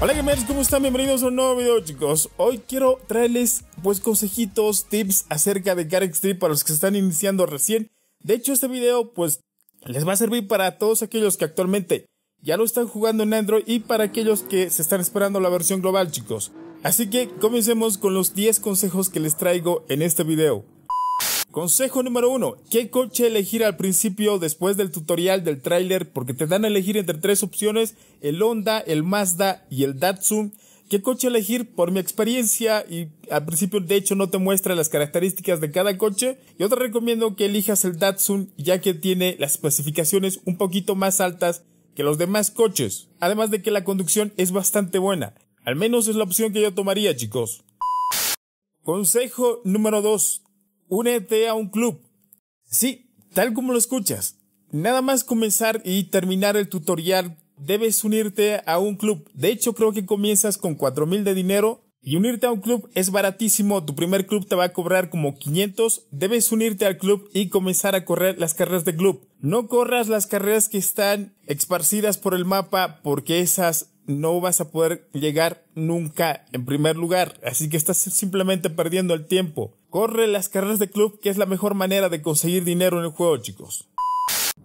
Hola gamers, ¿cómo están? Bienvenidos a un nuevo video chicos Hoy quiero traerles pues consejitos, tips acerca de Garex Trip para los que se están iniciando recién De hecho este video pues les va a servir para todos aquellos que actualmente ya lo están jugando en Android Y para aquellos que se están esperando la versión global chicos Así que comencemos con los 10 consejos que les traigo en este video Consejo número 1. ¿Qué coche elegir al principio después del tutorial del tráiler? Porque te dan a elegir entre tres opciones, el Honda, el Mazda y el Datsun. ¿Qué coche elegir? Por mi experiencia y al principio de hecho no te muestra las características de cada coche. Yo te recomiendo que elijas el Datsun ya que tiene las especificaciones un poquito más altas que los demás coches. Además de que la conducción es bastante buena. Al menos es la opción que yo tomaría chicos. Consejo número 2 únete a un club. Sí, tal como lo escuchas. Nada más comenzar y terminar el tutorial, debes unirte a un club. De hecho, creo que comienzas con 4000 de dinero y unirte a un club es baratísimo. Tu primer club te va a cobrar como 500. Debes unirte al club y comenzar a correr las carreras de club. No corras las carreras que están esparcidas por el mapa porque esas no vas a poder llegar nunca en primer lugar, así que estás simplemente perdiendo el tiempo. Corre las carreras de club, que es la mejor manera de conseguir dinero en el juego, chicos.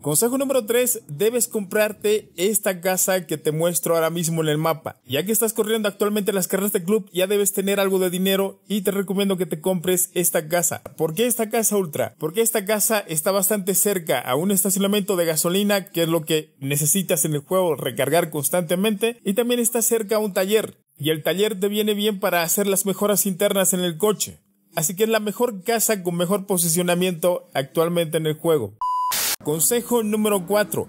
Consejo número 3, debes comprarte esta casa que te muestro ahora mismo en el mapa. Ya que estás corriendo actualmente las carreras de club, ya debes tener algo de dinero y te recomiendo que te compres esta casa. ¿Por qué esta casa ultra? Porque esta casa está bastante cerca a un estacionamiento de gasolina, que es lo que necesitas en el juego recargar constantemente, y también está cerca a un taller. Y el taller te viene bien para hacer las mejoras internas en el coche. Así que es la mejor casa con mejor posicionamiento actualmente en el juego. Consejo número 4.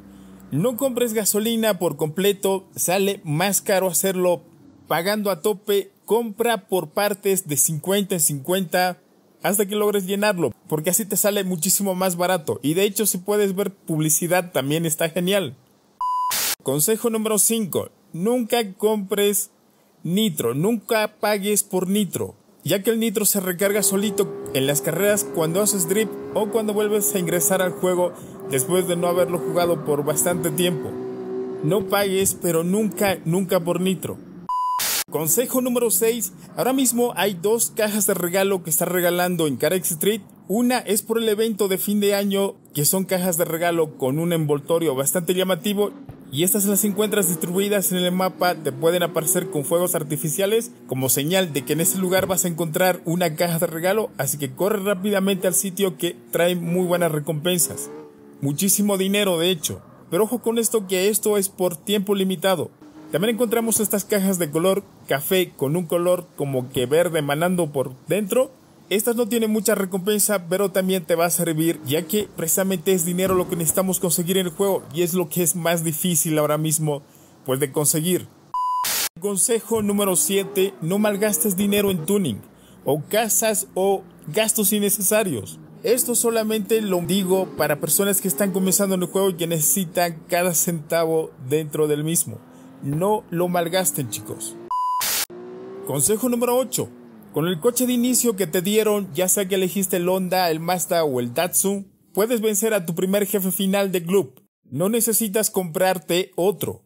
No compres gasolina por completo, sale más caro hacerlo pagando a tope, compra por partes de 50 en 50 hasta que logres llenarlo, porque así te sale muchísimo más barato. Y de hecho, si puedes ver publicidad, también está genial. Consejo número 5. Nunca compres nitro, nunca pagues por nitro ya que el nitro se recarga solito en las carreras cuando haces drip o cuando vuelves a ingresar al juego después de no haberlo jugado por bastante tiempo. No pagues, pero nunca, nunca por nitro. Consejo número 6. Ahora mismo hay dos cajas de regalo que está regalando en Carex Street. Una es por el evento de fin de año, que son cajas de regalo con un envoltorio bastante llamativo y estas las encuentras distribuidas en el mapa te pueden aparecer con fuegos artificiales como señal de que en ese lugar vas a encontrar una caja de regalo, así que corre rápidamente al sitio que trae muy buenas recompensas. Muchísimo dinero de hecho, pero ojo con esto que esto es por tiempo limitado. También encontramos estas cajas de color café con un color como que verde emanando por dentro estas no tienen mucha recompensa, pero también te va a servir, ya que precisamente es dinero lo que necesitamos conseguir en el juego y es lo que es más difícil ahora mismo pues de conseguir. Consejo número 7, no malgastes dinero en tuning o casas o gastos innecesarios. Esto solamente lo digo para personas que están comenzando en el juego y que necesitan cada centavo dentro del mismo. No lo malgasten, chicos. Consejo número 8. Con el coche de inicio que te dieron, ya sea que elegiste el Honda, el Mazda o el Datsun, puedes vencer a tu primer jefe final de club. No necesitas comprarte otro.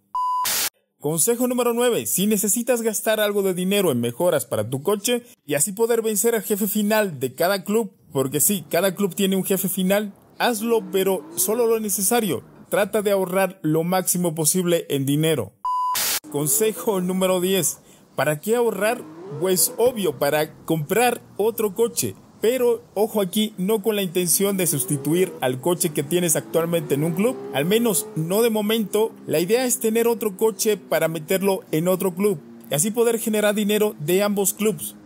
Consejo número 9. Si necesitas gastar algo de dinero en mejoras para tu coche y así poder vencer al jefe final de cada club, porque sí, cada club tiene un jefe final, hazlo pero solo lo necesario. Trata de ahorrar lo máximo posible en dinero. Consejo número 10. ¿Para qué ahorrar? Pues obvio, para comprar otro coche. Pero ojo aquí, no con la intención de sustituir al coche que tienes actualmente en un club, al menos no de momento, la idea es tener otro coche para meterlo en otro club y así poder generar dinero de ambos clubs.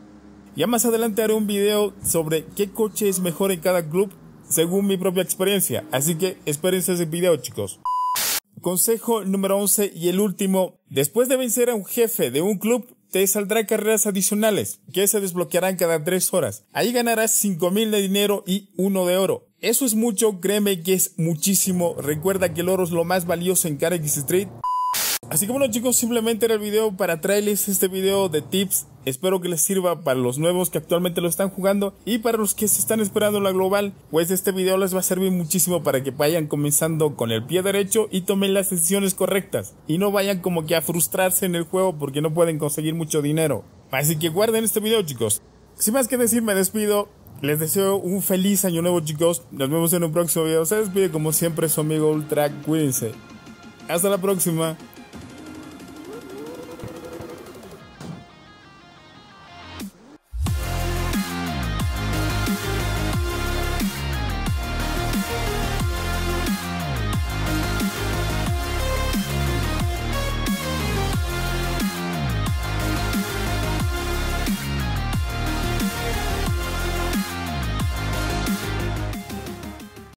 Ya más adelante haré un video sobre qué coche es mejor en cada club según mi propia experiencia, así que espérense ese video chicos. Consejo número 11 y el último, después de vencer a un jefe de un club, te saldrá carreras adicionales que se desbloquearán cada 3 horas. Ahí ganarás 5000 de dinero y uno de oro. Eso es mucho, créeme que es muchísimo. Recuerda que el oro es lo más valioso en Carex Street. Así que bueno chicos, simplemente era el video para traerles este video de tips. Espero que les sirva para los nuevos que actualmente lo están jugando y para los que se están esperando la global, pues este video les va a servir muchísimo para que vayan comenzando con el pie derecho y tomen las decisiones correctas y no vayan como que a frustrarse en el juego porque no pueden conseguir mucho dinero. Así que guarden este video chicos. Sin más que decir, me despido. Les deseo un feliz año nuevo chicos. Nos vemos en un próximo video. Se despide como siempre su amigo Ultra. Cuídense. Hasta la próxima.